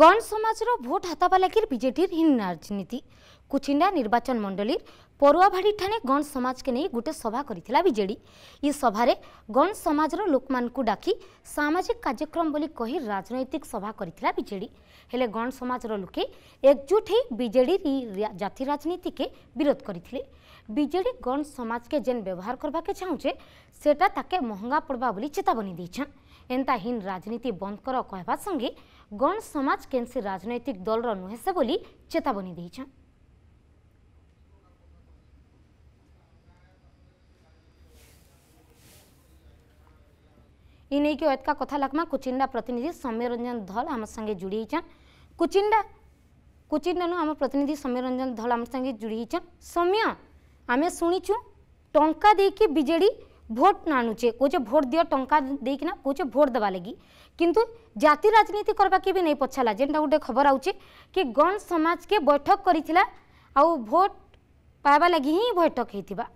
গণ সমাজের ভোট হাতাবা লাগির বিজেডির হিন রাজনীতি কুচিন্ডা নির্বাচন মন্ডলীর পড়ুয়াভাড়ি ঠানে গণ সমাজকে নিয়ে গোটে সভা করেছিল বিজেডি ই সভারে গণ সমাজর লোকমানকু ডাকি সামাজিক কার্যক্রম বলে কহি রাজনৈতিক সভা করেছিল বিজেডি হলে গণ সমাজের লোকে একজুট হয়ে বিজেডির ই জাতি রাজনীতিকে বিরোধ করেছিলেন ବିଜେଡି ଗଣ ସମାଜକେ ଯେନ୍ ବ୍ୟବହାର କରବାକେ ଚାହୁଁଛେ ସେଟା ତାକେ ମହଙ୍ଗା ପଡ଼ବା ବୋଲି ଚେତାବନୀ ଦେଇଛନ୍ ଏନ୍ତା ହିନ୍ ରାଜନୀତି ବନ୍ଦ କର କହିବା ସଙ୍ଗେ ଗଣ ସମାଜ କେନ୍ସି ରାଜନୈତିକ ଦଳର ନୁହେଁ ସେ ବୋଲି ଚେତାବନୀ ଦେଇଛନ୍ ଇ ନେଇକି ଏତକା କଥା ଲାଗ୍ମା କୁଚିଣ୍ଡା ପ୍ରତିନିଧି ସୌମ୍ୟ ରଞ୍ଜନ ଧଲ ଆମ ସାଙ୍ଗେ ଯୁଡ଼ି ହେଇଛନ୍ କୁଚିଣ୍ଡା কুচিন্ডানু আমার প্রতিনিধি সৌম্য রঞ্জন ধল আমার সঙ্গে জুড়ি হয়েছেন সৌম্য आम शुणीचु टा दे कि बजे भोट नाणुचे कौचे भोट दि टा देना कौचे भोट देवा लगी किंतु जाति राजनीति करवा के भी नहीं पछाला जेनटा गोटे खबर आउचे कि गण समाज के बैठक करोट आउ पाइबा लगी ही बैठक होता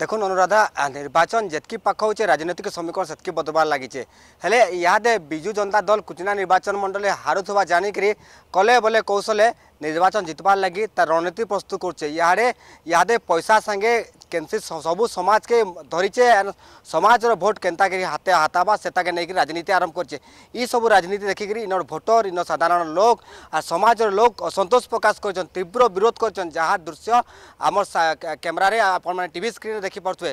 দেখুন অনুরাধা নির্বাচন যেতকি পাখ হচ্ছে রাজনৈতিক সমীকরণ সেতকি বদলার লাগিছে হলে ইয়াদে বিজু জনতা দল কুচনা নির্বাচন মন্ডলী হারুথা জানিকি কলে বলে কৌশলে নির্বাচন জিতবার লাগি তার রণনীতি প্রস্তুত করছে ইয়ারে ইয়াদে পয়সা সাগে के सब समाज के धरीचे समाज भोट के हाथे हाथ से नहीं कर राजनीति आरंभ कर सब राजनीति देखिकी इन भोटर इन साधारण लोक आ समाज लोक असंतोष प्रकाश कर तीव्र विरोध कर दृश्य आम कैमेर आप स्क्रीन देखी देखिपुर थे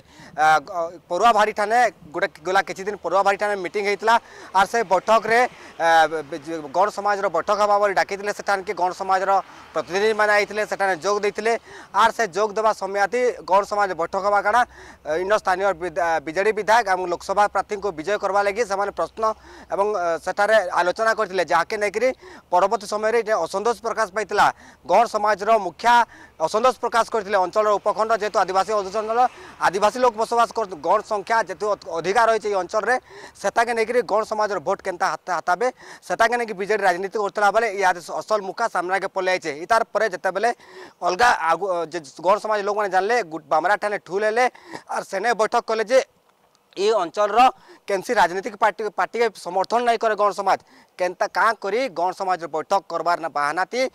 पड़ुआ भाड़ी ठाने गोटे गला किसी दिन पड़ुआ भाड़ी ठाने मीट होता आर से बैठक गण समाज बैठक हाँ बोली डाकि गण समाज प्रतिनिधि मैंने आई है जोग देते आर से जोग देवा समय गण समाज आज बैठक हेबाकाणा इन स्थानीय विजेडी विधायक और लोकसभा प्रार्थी को विजय करवा लगी से प्रश्न एवं सेठार आलोचना करते जहाँके लेकिन परवर्त समय असंतोष प्रकाश पाई गौर समाज मुखिया অসন্তোষ প্রকাশ করে অঞ্চলের উপখণ্ড যেহেতু আদিবাসী অঞ্চল আদিবাসী লোক বসবাস কর গণ সংখ্যা যেহেতু অধিকা রয়েছে এই অঞ্চলের সেটাকে নিয়ে গণ সমাজের ভোট কেনা হাতাবে সেটাকে নিয়ে বিজেডি রাজনীতি করতে বেলে ইয়াদ অসল মুখা সামনাকে পলাই আছে ইতার পরে যেতবে অলগা গণ সমাজ লোক মানে জানলে বামরা ঠানে ঠুল হলে আর সেনে বৈঠক কলে যে ए अञ्चल केन्सी राजनीतिक पार्टी पार्टी समर्थन नै करे गण समाज केन्ता कहाँ करी गण समाज बैठक करबार ना बाहनाती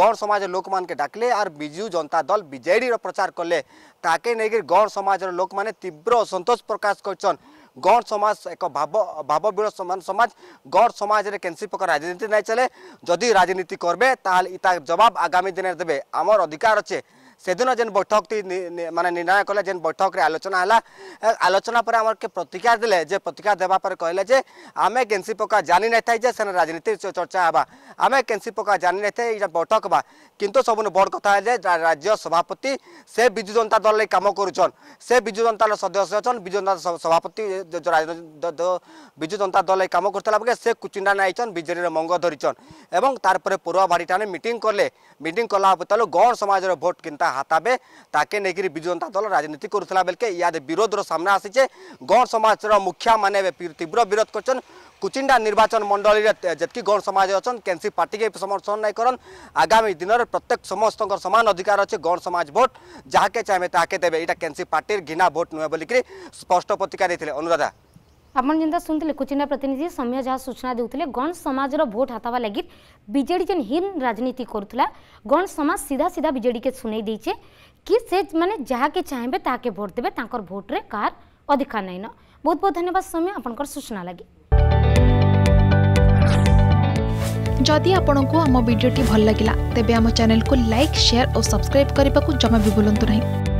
गण समाज लोक मान के डाकले आर विजु जनता दल बीजेडी रो प्रचार कले ताके नेगी गण समाज रो लोक माने तीव्र असंतोष प्रकाश करछन गण समाज एक भाव भावबीळ समान समाज गण समाज रे केन्सी प्रकार राजनीति नै चले जदि राजनीति करबे ताल इता जवाब आगामी दिन देबे आमर अधिकार अछे সেদিন যে বৈঠক মানে নির্ণয় কলে যে বৈঠক আলোচনা হল আলোচনা পরে আমার প্রতিক্রিয়া দিলে যে প্রতিক্রিয়া দেওয়া পরে কহিলেন যে আমি কেনসি প্রকার জানি নাই যে সে রাজনীতি চর্চা হওয়া আমি কেনসি প্রকার জানি নাই এইটা বৈঠক হওয়া কিন্তু সব বড় কথা হল যে রাজ্য সভাপতি সে বিজু জনতা দলের কাম করছেন সে বিজু জনতা দল সদস্য অনেক বিজু জনতা সভাপতি বিজু জনতা দল কাম করতে বেগে সে কুচিন্ডা নাইছন বিজেডি মঙ্গ ধরিছন এবং তারপরে পূর্ব বাড়িটানে মিটিং কলে মিটিং কলা তাহলে সমাজের ভোট কিনা হাতাবে তাকে ନେଇକରି বিজু জনতা দল রাজনীতি କରୁଥିଲା বেলকে ଇଆଦେ বিরোধর ସାମ୍ନା আসিছে ଗଣ ସମାଜର মুখিয়া মানে তীব্র বিরোধ করছেন কুচিন্ডা নির্বাচন মন্ডলী যেতকি গৌড় সমাজ অছন কেনসি পার্টিকে সমর্থন নাই করন আগামী দিনের প্রত্যেক সমস্ত সমান অধিকার অছে গৌড় সমাজ ভোট যাকে চাইবে তাকে দেবে এটা কেনসি পার্টির ঘৃণা ভোট নুহে বলি স্পষ্ট প্রতিক্রিয়া দিয়ে অনুরাধা आपन कुचिना प्रतिनिधि सौम्य झा सूचना देते गण समाज भोट हतावा लगे बजे जेन हीन राजनीति करुला गण समाज सीधा सीधा बजे के सुने दीचे कि से मैंने जहाँ के चाहिए ताके भोट देवे भोट्रे कार अधिकार नहीं न बहुत बहुत धन्यवाद सौम्य आपंकर सूचना लगे जदि आपण को आम भिडी भल लगा तेब आम चेल लाइक सेयार और सब्सक्राइब करने को जमा भी बुलां नहीं